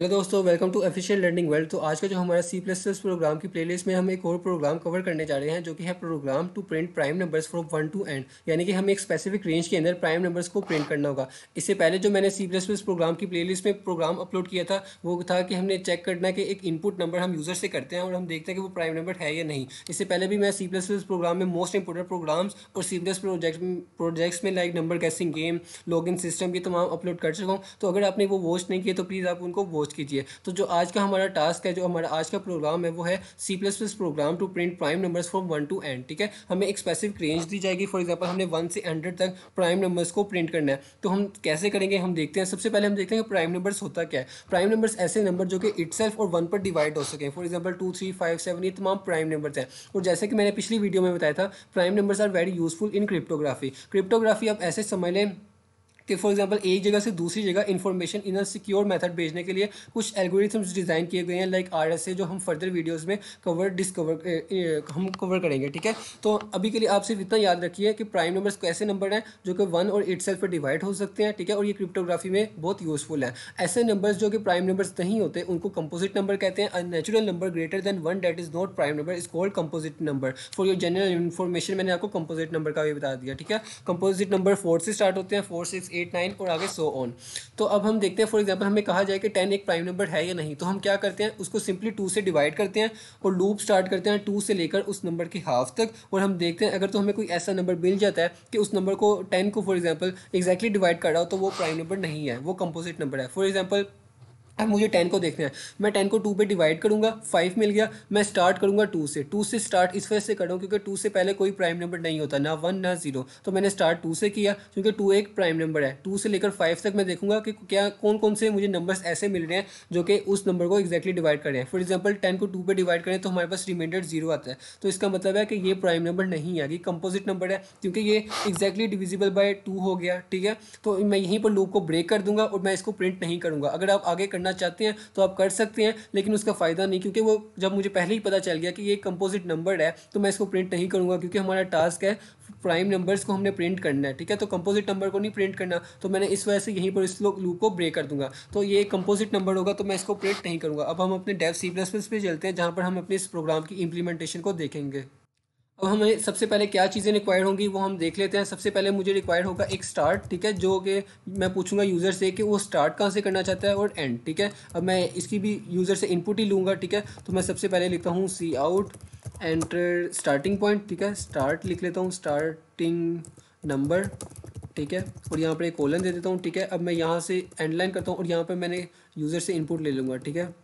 hello दोस्तों welcome to official learning world तो आज का जो हमारा सी प्लस प्लस प्रोग्राम की प्लेलिस्ट में हम एक और प्रोग्राम कवर करने जा रहे हैं जो कि है program to print prime numbers from one to N यानी कि हमें एक स्पेसिफिक रेंज के अंदर प्राइम नंबर्स को प्रिंट करना होगा इससे पहले जो मैंने सी प्लस प्लस प्रोग्राम की प्ले में प्रोग्राम अपलोड किया था वो था कि हमने चेक करना कि एक इनपुट नंबर हम यूज़र से करते हैं और हम देखते हैं कि वो प्राइम नंबर है या नहीं इससे पहले भी मैं सी प्लस प्लस प्रोग्राम में मोस्ट इंपॉर्टेंट प्रोग्राम्स और सी प्लस प्रोजेक्ट प्रोजेक्ट्स में like number guessing game log system ये तमाम अपलोड कर चुका हूँ तो अगर आपने वो वॉच नहीं किया तो प्लीज़ आप उनको वॉच अप्रोच कीजिए तो जो आज का हमारा टास्क है जो हमारा आज का प्रोग्राम है वो है C plus plus program to print prime numbers from one to N ठीक है हमें एक स्पेसिफिक रेंज दी जाएगी फॉर एग्जाम्पल हमने वन से हंड्रेड तक प्राइम नंबर्स को प्रिंट करना है तो हम कैसे करेंगे हम देखते हैं सबसे पहले हम देखते हैं कि प्राइम नंबर्स होता क्या है प्राइम नंबर्स ऐसे नंबर जो कि इट और वन पर डिवाइड हो सके for example two three five seven ये तमाम प्राइम नंबर्स हैं और जैसे कि मैंने पिछली वीडियो में बताया था prime numbers are very useful in cryptography cryptography आप ऐसे समझ लें कि फॉर एग्जांपल एक जगह से दूसरी जगह information in a secure method भेजने के लिए कुछ एल्गोरिथम्स डिज़ाइन किए गए हैं लाइक आर एस जो हम फर्दर वीडियोस में कवर डिस्कवर हम कवर करेंगे ठीक है तो अभी के लिए आप सिर्फ इतना याद रखिए कि प्राइम नंबर्स ऐसे नंबर हैं जो कि वन और एट सेल्फ पर डिवाइड हो सकते हैं ठीक है और ये क्रिप्टोग्राफी में बहुत यूजफुल है ऐसे नंबर्स जो कि प्राइम नंबर्स नहीं होते उनको कंपोजिट नंबर कहते हैं natural number greater than one that is not prime number is called composite number for your general information मैंने आपको कंपोजिट नंबर का भी बता दिया ठीक है कंपोजिट नंबर फोर से स्टार्ट होते हैं फोर सिक्स एट नाइन और आगे सो ऑन तो अब हम देखते हैं फॉर एग्जाम्पल हमें कहा जाए कि टेन एक प्राइम नंबर है या नहीं तो हम क्या करते हैं उसको सिंपली टू से डिवाइड करते हैं और लूप स्टार्ट करते हैं टू से लेकर उस नंबर की हाफ तक और हम देखते हैं अगर तो हमें कोई ऐसा नंबर मिल जाता है कि उस नंबर को टेन को फॉर एग्जाम्पल एग्जैक्टली डिवाइड कर रहा हो तो वो प्राइम नंबर नहीं है वो कंपोजिट नंबर है फॉर एग्जाम्पल अब मुझे टेन को देखना है मैं टेन को टू पे डिवाइड करूंगा फाइव मिल गया मैं स्टार्ट करूंगा टू से टू से स्टार्ट इस वजह से करूँ क्योंकि टू से पहले कोई प्राइम नंबर नहीं होता ना वन ना जीरो तो मैंने स्टार्ट टू से किया क्योंकि टू एक प्राइम नंबर है टू से लेकर फाइव तक मैं देखूंगा कि क्या कौन कौन से मुझे नंबर्स ऐसे मिल रहे हैं जो कि उस नंबर को एक्जैक्टली डिवाइड कर रहे हैं फॉर एग्जाम्पल टेन को टू पर डिवाइड करें तो हमारे पास रिमाइंडर जीरो आता है तो इसका मतलब है कि ये प्राइम नंबर नहीं है ये कंपोजिट नंबर है क्योंकि ये एक्जैक्टली डिविजिबल बाय टू हो गया ठीक है तो मैं यहीं पर लूप को ब्रेक कर दूंगा और मैं इसको प्रिंट नहीं करूँगा अगर आप आगे करना करना चाहते हैं तो आप कर सकते हैं लेकिन उसका फ़ायदा नहीं क्योंकि वो जब मुझे पहले ही पता चल गया कि ये कंपोजिट नंबर है तो मैं इसको प्रिंट नहीं करूँगा क्योंकि हमारा टास्क है प्राइम नंबर्स को हमने प्रिंट करना है ठीक है तो कंपोजिट नंबर को नहीं प्रिंट करना तो मैंने इस वजह से यहीं पर इस लूप को ब्रेक कर दूंगा तो ये कंपोजिट नंबर होगा तो मैं इसको प्रिंट नहीं करूँगा अब हम अपने डेव सी प्लस प्लस पे चलते हैं जहाँ पर हम अपने इस प्रोग्राम की इम्प्लीमेंटेशन को देखेंगे अब हमें सबसे पहले क्या चीज़ें रिक्वायर्ड होंगी वो हम देख लेते हैं सबसे पहले मुझे रिक्वायर्ड होगा एक स्टार्ट ठीक है जो कि मैं पूछूंगा यूज़र से कि वो स्टार्ट कहाँ से करना चाहता है और एंड ठीक है अब मैं इसकी भी यूज़र से इनपुट ही लूँगा ठीक है तो मैं सबसे पहले लिखता हूँ C out enter starting point ठीक है स्टार्ट लिख लेता हूँ स्टार्टिंग नंबर ठीक है और यहाँ पर एक कोलन दे देता हूँ ठीक है अब मैं यहाँ से एंड लाइन करता हूँ और यहाँ पर मैंने यूज़र से इनपुट ले लूँगा ठीक है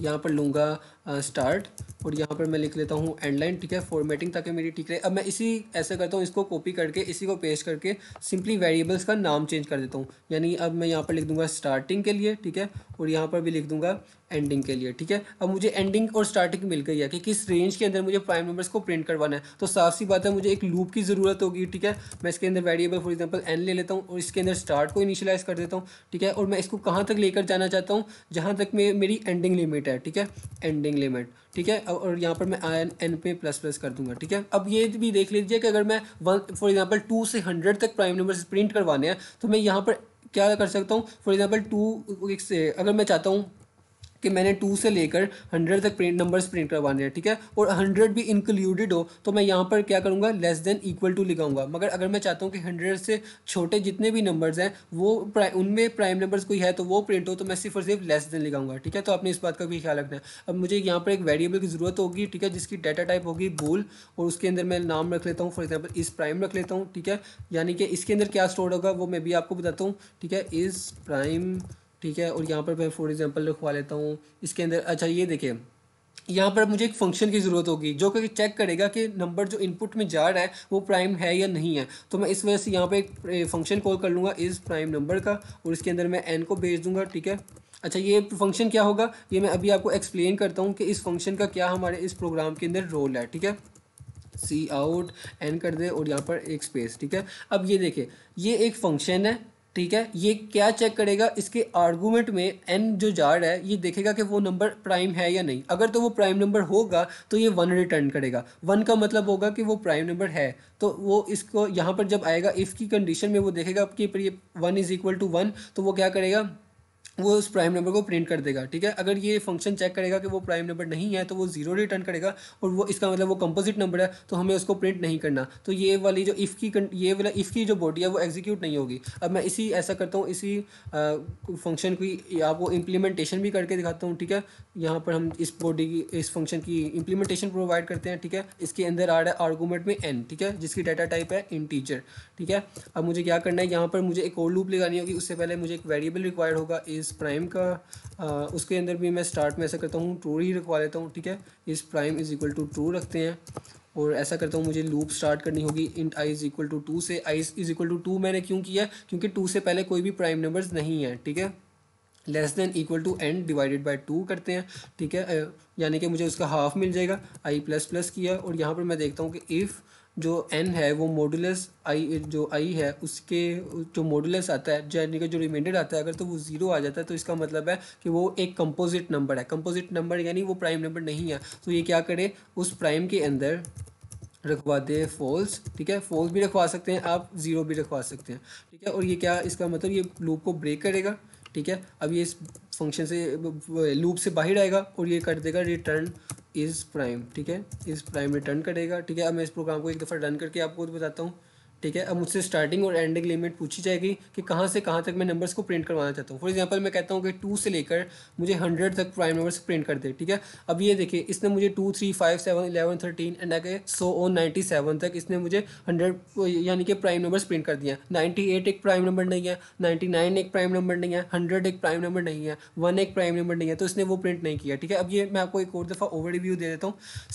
यहाँ पर लूँगा स्टार्ट और यहाँ पर मैं लिख लेता हूँ एंड लाइन ठीक है फॉर्मेटिंग ताकि मेरी ठीक रहे अब मैं इसी ऐसा करता हूँ इसको कॉपी करके इसी को पेस्ट करके सिंपली वेरिएबल्स का नाम चेंज कर देता हूँ यानी अब मैं यहाँ पर लिख दूँगा स्टार्टिंग के लिए ठीक है और यहाँ पर भी लिख दूँगा एंडिंग के लिए ठीक है अब मुझे एंडिंग और स्टार्टिंग मिल गई है कि किस रेंज के अंदर मुझे प्राइम नंबर्स को प्रिंट करवाना है तो साफ सी बात है मुझे एक लूप की ज़रूरत होगी ठीक है मैं इसके अंदर वेरिएबल फॉर एग्जाम्पल एन ले लेता हूँ और इसके अंदर स्टार्ट को इनिशलाइज कर देता हूँ ठीक है और मैं इसको कहाँ तक लेकर जाना चाहता हूँ जहाँ तक मे मेरी एंडिंग लिमिट है ठीक है एंडिंग लिमिट ठीक है और यहाँ पर मैं एन एन पे प्लस प्लस कर दूंगा ठीक है अब ये भी देख लीजिए कि अगर मैं वन फॉर एग्जाम्पल टू से हंड्रेड तक प्राइम नंबर प्रिंट करवाने हैं तो मैं यहाँ पर क्या कर सकता हूँ फॉर एग्जाम्पल टू से अगर मैं चाहता हूँ कि मैंने टू से लेकर हंड्रेड तक प्रिंट नंबर्स प्रिंट करवाने हैं ठीक है और हंड्रेड भी इंक्लूडेड हो तो मैं यहाँ पर क्या करूँगा लेस देन इक्वल टू लिखाऊंगा मगर अगर मैं चाहता हूँ कि हंड्रेड से छोटे जितने भी नंबर्स हैं वो उनमें प्राइम नंबर्स कोई है तो वो प्रिंट हो तो मैं सिर्फ और सिर्फ लेस देन लिखाऊंगा ठीक है तो आपने इस बात का भी ख्याल रखना है अब मुझे यहाँ पर एक वेरिएबल की ज़रूरत होगी ठीक है जिसकी डाटा टाइप होगी बोल और उसके अंदर मैं नाम रख लेता हूँ फॉर एग्जाम्पल इस प्राइम रख लेता हूँ ठीक है यानी कि इसके अंदर क्या स्टोर होगा वो मैं भी आपको बताता हूँ ठीक है इस प्राइम ठीक है और यहाँ पर मैं फॉर एग्जांपल लिखवा लेता हूँ इसके अंदर अच्छा ये देखिए यहाँ पर मुझे एक फंक्शन की ज़रूरत होगी जो कि चेक करेगा कि नंबर जो इनपुट में जा रहा है वो प्राइम है या नहीं है तो मैं इस वजह से यहाँ पर एक फंक्शन कॉल कर लूँगा इस प्राइम नंबर का और इसके अंदर मैं एन को भेज दूँगा ठीक है अच्छा ये फंक्शन क्या होगा ये मैं अभी आपको एक्सप्लेन करता हूँ कि इस फंक्शन का क्या हमारे इस प्रोग्राम के अंदर रोल है ठीक है सी आउट एन कर दे और यहाँ पर एक स्पेस ठीक है अब ये देखिए ये एक फंक्शन है ठीक है ये क्या चेक करेगा इसके आर्गूमेंट में एन जो जा रहा है ये देखेगा कि वो नंबर प्राइम है या नहीं अगर तो वो प्राइम नंबर होगा तो ये वन रिटर्न करेगा वन का मतलब होगा कि वो प्राइम नंबर है तो वो इसको यहाँ पर जब आएगा इफ़ की कंडीशन में वो देखेगा कि one is equal to one तो वो क्या करेगा वो उस प्राइम नंबर को प्रिंट कर देगा ठीक है अगर ये फंक्शन चेक करेगा कि वो प्राइम नंबर नहीं है तो वो जीरो रिटर्न करेगा और वो इसका मतलब वो कंपोजिट नंबर है तो हमें उसको प्रिंट नहीं करना तो ये वाली जो इफ़ की ये वाला इफ़ की जो बॉडी है वो एग्जीक्यूट नहीं होगी अब मैं इसी ऐसा करता हूँ इसी फंक्शन की आपको इम्प्लीमेंटेशन भी करके दिखाता हूँ ठीक है यहाँ पर हम इस बॉडी की इस फंक्शन की इम्प्लीमेंटेशन प्रोवाइड करते हैं ठीक है इसके अंदर आ रहा है आर्गूमेंट में एन ठीक है जिसकी डाटा टाइप है इन टीचर ठीक है अब मुझे क्या करना है यहाँ पर मुझे एक और लूप लगानी होगी उससे पहले मुझे एक वेरिएबल रिक्वायर्ड होगा इस इस प्राइम का आ, उसके अंदर भी मैं स्टार्ट में ऐसा करता हूँ ट्रू ही रखवा लेता हूँ ठीक है इस prime is equal to true रखते हैं और ऐसा करता हूँ मुझे लूप स्टार्ट करनी होगी int I is equal to two से I is equal to two मैंने क्यों किया क्योंकि टू से पहले कोई भी प्राइम नंबर्स नहीं है ठीक है less than equal to N divided by two करते हैं ठीक है यानी कि मुझे उसका हाफ मिल जाएगा आई प्लस प्लस किया और यहाँ पर मैं देखता हूँ कि इफ़ जो एन है वो मॉडुलस आई जो आई है उसके जो मॉडुलस आता है जो यानी का जो रिमाइंडर आता है अगर तो वो ज़ीरो आ जाता है तो इसका मतलब है कि वो एक कंपोजिट नंबर है कंपोजिट नंबर यानी वो प्राइम नंबर नहीं है तो ये क्या करे उस प्राइम के अंदर रखवा दे फॉल्स ठीक है फॉल्स भी रखवा सकते हैं आप ज़ीरो भी रखवा सकते हैं ठीक है और ये क्या इसका मतलब ये लूप को ब्रेक करेगा ठीक है अब ये इस फंक्शन से लूप से बाहर आएगा और ये कर देगा रिटर्न इज़ प्राइम ठीक है इज़ प्राइम रिटर्न करेगा ठीक है अब मैं इस प्रोग्राम को एक दफ़ा रन करके आपको बताता हूँ ठीक है अब मुझसे स्टार्टिंग और एंडिंग लिमिट पूछी जाएगी कि कहाँ से कहाँ तक मैं नंबर्स को प्रिंट करवाना चाहता हूँ फॉर एग्जांपल मैं कहता हूँ कि टू से लेकर मुझे हंड्रेड तक प्राइम नंबर्स प्रिंट कर दे ठीक है अब ये देखिए इसने मुझे two three five seven eleven thirteen and आगे सो ओ नाइन्टी सेवन तक इसने मुझे हंड्रेड यानी कि प्राइम नंबर्स प्रिंट कर दिया नाइन्टी एट एक प्राइम नंबर नहीं है नाइन्टी नाइन एक प्राइम नंबर नहीं है हंड्रेड एक प्राइम नंबर नहीं है वन एक प्राइम नंबर नहीं है तो इसने वो प्रिंट नहीं किया ठीक है अब ये मैं आपको एक और दफ़ा रिव्यू दे देता हूँ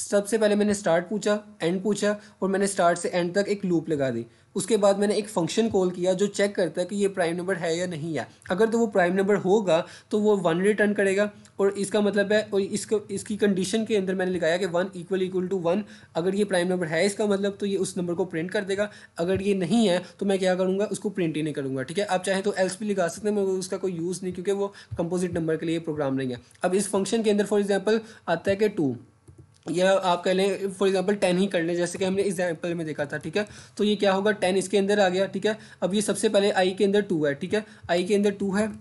सबसे पहले मैंने स्टार्ट पूछा एंड पूछा और मैंने स्टार्ट से एंड तक एक लूप लगा दी उसके बाद मैंने एक फंक्शन कॉल किया जो चेक करता है कि ये प्राइम नंबर है या नहीं है अगर तो वो प्राइम नंबर होगा तो वो वन रिटर्न करेगा और इसका मतलब है और इसको इसकी कंडीशन के अंदर मैंने लिखाया कि one equal equal to one अगर ये प्राइम नंबर है इसका मतलब तो ये उस नंबर को प्रिंट कर देगा अगर ये नहीं है तो मैं क्या करूँगा उसको प्रिंट ही नहीं करूँगा ठीक है आप चाहें तो एल्स भी लिखा सकते हैं मगर उसका कोई यूज़ नहीं क्योंकि वो कंपोजिट नंबर के लिए प्रोग्राम नहीं है अब इस फंक्शन के अंदर फॉर एग्जाम्पल आता है कि टू या आप कह लें फॉर एग्जांपल टेन ही कर लें जैसे कि हमने एग्जांपल में देखा था ठीक है तो ये क्या होगा टेन इसके अंदर आ गया ठीक है अब ये सबसे पहले आई के अंदर टू है ठीक है आई के अंदर टू है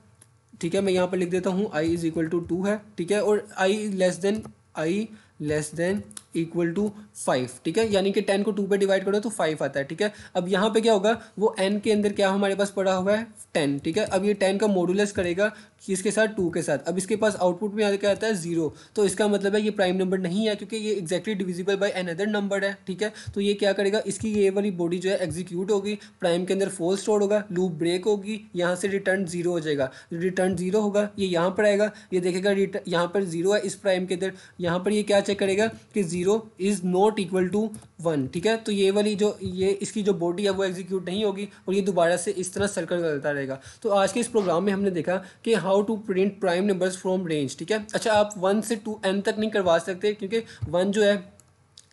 ठीक है मैं यहाँ पर लिख देता हूँ I is equal to two है ठीक है और I less than I less than equal to five ठीक है यानी कि टेन को टू पे डिवाइड करो तो फाइव आता है ठीक है अब यहाँ पे क्या होगा वो एन के अंदर क्या हमारे पास पड़ा हुआ है टेन ठीक है अब ये टेन का मॉडुलस करेगा किसके साथ टू के साथ अब इसके पास आउटपुट में क्या आता है जीरो तो इसका मतलब है ये प्राइम नंबर नहीं है क्योंकि ये exactly divisible by another number है ठीक है तो ये क्या करेगा इसकी ये वाली बॉडी जो है एग्जीक्यूट होगी प्राइम के अंदर फोल स्टोर होगा लूप ब्रेक होगी यहाँ से रिटर्न जीरो हो जाएगा रिटर्न जीरो होगा ये यहाँ पर आएगा ये देखेगा यहाँ पर जीरो है इस प्राइम के अंदर यहाँ पर ये क्या चेक करेगा कि zero zero is not equal to one ठीक है तो ये वाली जो ये इसकी जो बॉडी है वो एग्जीक्यूट नहीं होगी और ये दोबारा से इस तरह सर्कल करता रहेगा तो आज के इस प्रोग्राम में हमने देखा कि how to print prime numbers from range ठीक है अच्छा आप वन से टू एन तक नहीं करवा सकते क्योंकि वन जो है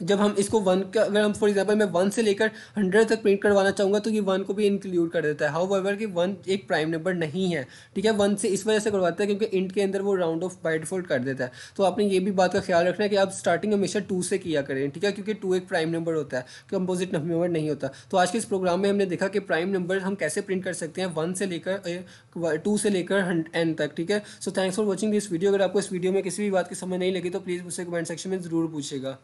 जब हम इसको वन का अगर हम फॉर एग्जांपल मैं वन से लेकर हंड्रेड तक प्रिंट करवाना चाहूँगा तो ये वन को भी इंक्लूड कर देता है हाउ एवर कि वन एक प्राइम नंबर नहीं है ठीक है वन से इस वजह से करवाता है क्योंकि इंट के अंदर वो राउंड ऑफ बाइट फोल्ड कर देता है तो आपने ये भी बात का ख्याल रखना है कि आप स्टार्टिंग हमेशा टू से किया करें ठीक है क्योंकि टू एक प्राइम नंबर होता है कंपोजिट नंबर नहीं होता तो आज के इस प्रोग्राम में हमने देखा कि प्राइम नंबर हम कैसे प्रिंट कर सकते हैं वन से लेकर टू से लेकर एन तक ठीक है so thanks for watching this video अगर आपको इस वीडियो में किसी भी बात की समझ नहीं लगी तो प्लीज़ मुझसे कमेंट सेक्शन में ज़रूर पूछेगा